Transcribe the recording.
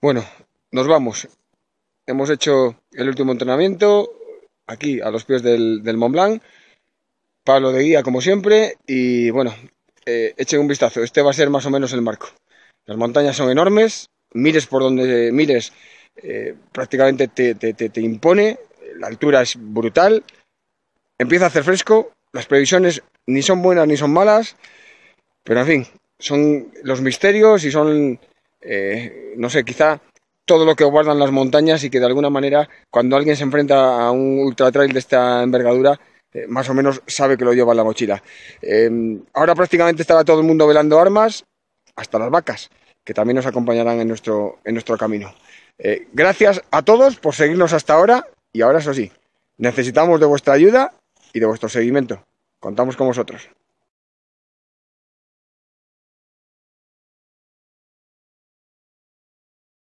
Bueno, nos vamos. Hemos hecho el último entrenamiento aquí a los pies del, Mont Blanc. Pablo de guía, como siempre. Y bueno, eh, echen un vistazo. Este va a ser más o menos el marco. Las montañas son enormes. Mires por donde mires, eh, prácticamente te, te, te, te impone. La altura es brutal. Empieza a hacer fresco. Las previsiones ni son buenas ni son malas. Pero en fin, son los misterios y son eh, no sé, quizá todo lo que guardan las montañas y que de alguna manera cuando alguien se enfrenta a un ultra trail de esta envergadura, eh, más o menos sabe que lo lleva en la mochila. Em, ahora prácticamente estará todo el mundo velando armas, hasta las vacas, que también nos acompañarán en nuestro camino. Eh, gracias a todos por seguirnos hasta ahora y ahora eso sí, necesitamos de vuestra ayuda y de vuestro seguimiento. Contamos con vosotros.